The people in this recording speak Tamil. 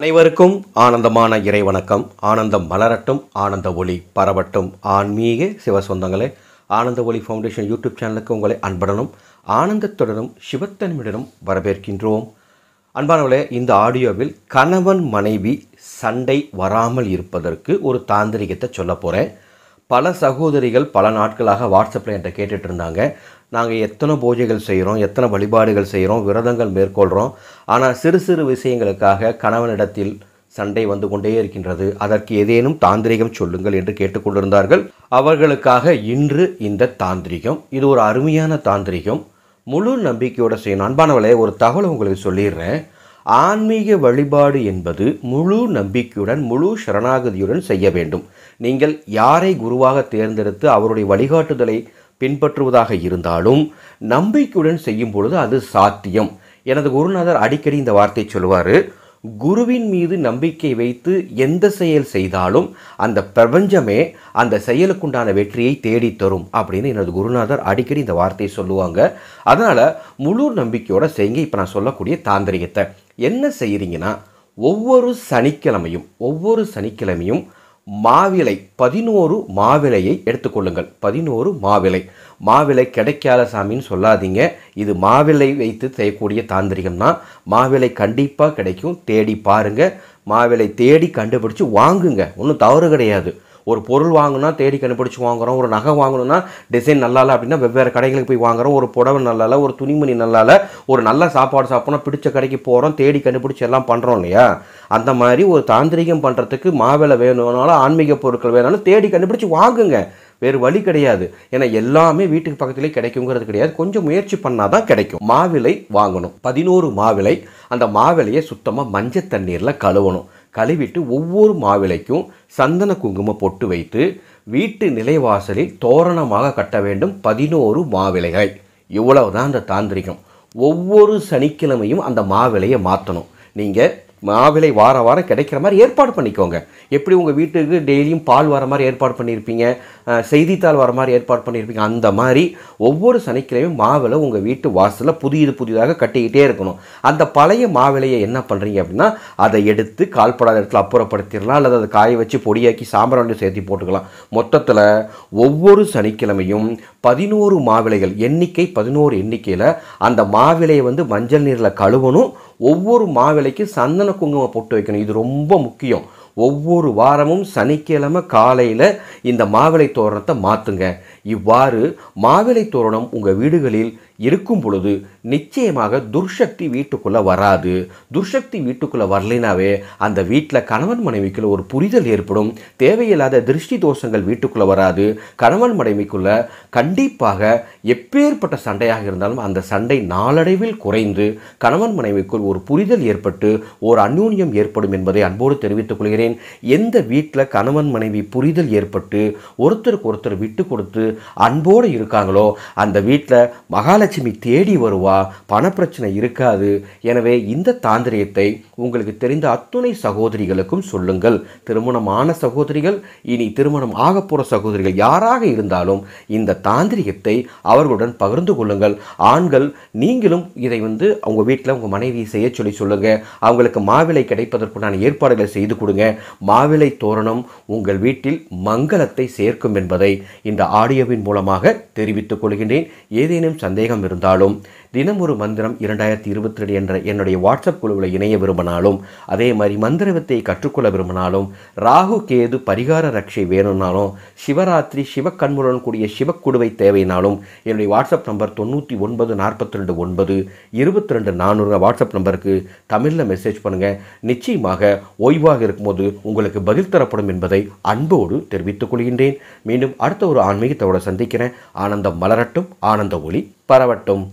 அனைவருக்கும் ஆனந்தமான இறைவணக்கம் ஆனந்தம் மலரட்டும் ஆனந்த ஒளி பரவட்டும் ஆன்மீக சிவ சொந்தங்களே ஆனந்த ஒளி ஃபவுண்டேஷன் யூடியூப் சேனலுக்கு உங்களை அன்புடனும் ஆனந்தத்துடனும் சிவத்தன்மையுடனும் வரவேற்கின்றோம் அன்பானவர்களே இந்த ஆடியோவில் கணவன் மனைவி சண்டை வராமல் இருப்பதற்கு ஒரு தாந்திரிகத்தை சொல்ல போகிறேன் பல சகோதரிகள் பல நாட்களாக வாட்ஸ்அப்பில் என்கிட்ட கேட்டுட்டு இருந்தாங்க நாங்கள் எத்தனை பூஜைகள் செய்கிறோம் எத்தனை வழிபாடுகள் செய்கிறோம் விரதங்கள் மேற்கொள்கிறோம் ஆனால் சிறு சிறு விஷயங்களுக்காக கணவனிடத்தில் சண்டை வந்து கொண்டே இருக்கின்றது அதற்கு ஏதேனும் தாந்திரிகம் சொல்லுங்கள் என்று கேட்டுக்கொண்டிருந்தார்கள் அவர்களுக்காக இன்று இந்த தாந்திரிகம் இது ஒரு அருமையான தாந்திரிகம் முழு நம்பிக்கையோடு செய்யணும் அன்பானவளே ஒரு தகவல் உங்களுக்கு சொல்லிடுறேன் ஆன்மீக வழிபாடு என்பது முழு நம்பிக்கையுடன் முழு சரணாகதியுடன் செய்ய வேண்டும் நீங்கள் யாரை குருவாக தேர்ந்தெடுத்து அவருடைய வழிகாட்டுதலை பின்பற்றுவதாக இருந்தாலும் நம்பிக்கையுடன் செய்யும் பொழுது அது சாத்தியம் எனது குருநாதர் அடிக்கடி இந்த வார்த்தை சொல்லுவார் குருவின் மீது நம்பிக்கை வைத்து எந்த செயல் செய்தாலும் அந்த பிரபஞ்சமே அந்த செயலுக்குண்டான வெற்றியை தேடித்தரும் தரும் அப்படின்னு எனது குருநாதர் அடிக்கடி இந்த வார்த்தையை சொல்லுவாங்க அதனால் முழு நம்பிக்கையோடு செய்ய இப்போ நான் சொல்லக்கூடிய தாந்திரிகத்தை என்ன செய்கிறீங்கன்னா ஒவ்வொரு சனிக்கிழமையும் ஒவ்வொரு சனிக்கிழமையும் மாவிலை பதினோரு மாவிலையை எடுத்துக்கொள்ளுங்கள் பதினோரு மாவிலை மாவிலை கிடைக்காத சாமின்னு சொல்லாதீங்க இது மாவிலை வைத்து செய்யக்கூடிய தாந்திரிகம் தான் மாவிலை கண்டிப்பாக கிடைக்கும் தேடி பாருங்கள் மாவிலை தேடி கண்டுபிடிச்சி வாங்குங்க ஒன்றும் தவறு கிடையாது ஒரு பொருள் வாங்கினா தேடி கண்டுபிடிச்சி வாங்குகிறோம் ஒரு நகை வாங்கணும்னா டிசைன் நல்லா இல்லை அப்படின்னா வெவ்வேறு கடைகளுக்கு போய் வாங்குகிறோம் ஒரு புடவை நல்லா இல்லை ஒரு துணிமணி நல்லா இல்லை ஒரு நல்ல சாப்பாடு சாப்பிட்றோம் பிடிச்ச கடைக்கு போகிறோம் தேடி கண்டுபிடிச்சி எல்லாம் பண்ணுறோம் இல்லையா அந்த மாதிரி ஒரு தாந்திரிகம் பண்ணுறதுக்கு மாவேலை வேணும்னாலும் ஆன்மீக பொருட்கள் வேணாலும் தேடி கண்டுபிடிச்சி வாங்குங்க வேறு வழி கிடையாது ஏன்னா எல்லாமே வீட்டுக்கு பக்கத்துலேயே கிடைக்குங்கிறது கிடையாது கொஞ்சம் முயற்சி பண்ணால் தான் கிடைக்கும் மாவிலை வாங்கணும் பதினோரு மாவிலை அந்த மாவிலையை சுத்தமாக மஞ்சள் தண்ணீரில் கழுவணும் கழுவிட்டு ஒவ்வொரு மாவிலைக்கும் சந்தன குங்கும பொட்டு வைத்து வீட்டு நிலைவாசலில் தோரணமாக கட்ட வேண்டும் பதினோரு மாவிளைகள் இவ்வளவு தான் அந்த தாந்திரிகம் ஒவ்வொரு சனிக்கிழமையும் அந்த மாவிலையை மாற்றணும் நீங்கள் மாவிலை வார வாரம் கிடைக்கிற மாதிரி ஏற்பாடு பண்ணிக்கோங்க எப்படி உங்கள் வீட்டுக்கு டெய்லியும் பால் வர மாதிரி ஏற்பாடு பண்ணியிருப்பீங்க செய்தித்தாள் வர மாதிரி ஏற்பாடு பண்ணியிருப்பீங்க அந்த மாதிரி ஒவ்வொரு சனிக்கிழமையும் மாவிலை உங்கள் வீட்டு வாசலில் புதியது புதிதாக கட்டிக்கிட்டே இருக்கணும் அந்த பழைய மாவிலையை என்ன பண்ணுறீங்க அப்படின்னா அதை எடுத்து கால்படாத இடத்துல அப்புறப்படுத்திடலாம் அல்லது அதை காய வச்சு பொடியாக்கி சாம்பார் வண்டி சேர்த்து போட்டுக்கலாம் மொத்தத்தில் ஒவ்வொரு சனிக்கிழமையும் பதினோரு மாவிலைகள் எண்ணிக்கை பதினோரு எண்ணிக்கையில் அந்த மாவிலையை வந்து மஞ்சள் நீரில் கழுவணும் ஒவ்வொரு மாவிலைக்கு சந்தன குங்குமம் போட்டு வைக்கணும் இது ரொம்ப முக்கியம் ஒவ்வொரு வாரமும் சனிக்கிழமை காலையில் இந்த மாவிலை தோரணத்தை மாற்றுங்க இவ்வாறு மாவிலை தோரணம் உங்கள் வீடுகளில் இருக்கும் பொழுது நிச்சயமாக துர்சக்தி வீட்டுக்குள்ளே வராது துர்சக்தி வீட்டுக்குள்ளே வரலைனாவே அந்த வீட்டில் கணவன் மனைவிக்குள்ள ஒரு புரிதல் ஏற்படும் தேவையில்லாத திருஷ்டி தோஷங்கள் வீட்டுக்குள்ளே வராது கணவன் மனைவிக்குள்ள கண்டிப்பாக எப்பேற்பட்ட சண்டையாக இருந்தாலும் அந்த சண்டை நாளடைவில் குறைந்து கணவன் மனைவிக்குள் ஒரு புரிதல் ஏற்பட்டு ஒரு அந்யூன்யம் ஏற்படும் என்பதை அன்போடு தெரிவித்துக் கொள்கிறேன் எந்த வீட்டில் கணவன் மனைவி புரிதல் ஏற்பட்டு ஒருத்தருக்கு ஒருத்தர் விட்டு கொடுத்து அன்போடு இருக்காங்களோ அந்த வீட்டில் மகாலட்சுமி தேடி வருவா கண்டிப்பாக பணப்பிரச்சனை இருக்காது எனவே இந்த தாந்திரியத்தை உங்களுக்கு தெரிந்த அத்துணை சகோதரிகளுக்கும் சொல்லுங்கள் திருமணமான சகோதரிகள் இனி திருமணம் ஆக போகிற சகோதரிகள் யாராக இருந்தாலும் இந்த தாந்திரியத்தை அவர்களுடன் பகிர்ந்து கொள்ளுங்கள் ஆண்கள் நீங்களும் இதை வந்து அவங்க வீட்டில் உங்கள் மனைவி செய்ய சொல்லி சொல்லுங்கள் அவங்களுக்கு மாவிலை கிடைப்பதற்குண்டான ஏற்பாடுகளை செய்து கொடுங்க மாவிலை தோரணம் உங்கள் வீட்டில் மங்களத்தை சேர்க்கும் என்பதை இந்த ஆடியோவின் மூலமாக தெரிவித்துக் கொள்கின்றேன் ஏதேனும் சந்தேகம் இருந்தாலும் தினம் ஒரு மந்திரம் இரண்டாயிரத்தி இருபத்தி ரெண்டு என்ற என்னுடைய வாட்ஸ்அப் குழுவில் இணைய விரும்பினாலும் அதே மாதிரி மந்திரவத்தை கற்றுக்கொள்ள விரும்பினாலும் ராகு கேது பரிகார ரட்சை வேணும்னாலும் சிவராத்திரி சிவக்கண்முடன் கூடிய சிவக்குடுவை தேவைனாலும் என்னுடைய வாட்ஸ்அப் நம்பர் தொண்ணூற்றி ஒன்பது நாற்பத்தி ரெண்டு ஒன்பது இருபத்தி ரெண்டு நானூறு வாட்ஸ்அப் நம்பருக்கு தமிழில் மெசேஜ் பண்ணுங்கள் நிச்சயமாக ஓய்வாக இருக்கும்போது உங்களுக்கு பதில் தரப்படும் என்பதை அன்போடு தெரிவித்துக் கொள்கின்றேன் மீண்டும் அடுத்த ஒரு ஆன்மீகத்தோடு சந்திக்கிறேன் ஆனந்தம் மலரட்டும் ஆனந்த ஒளி பரவட்டும்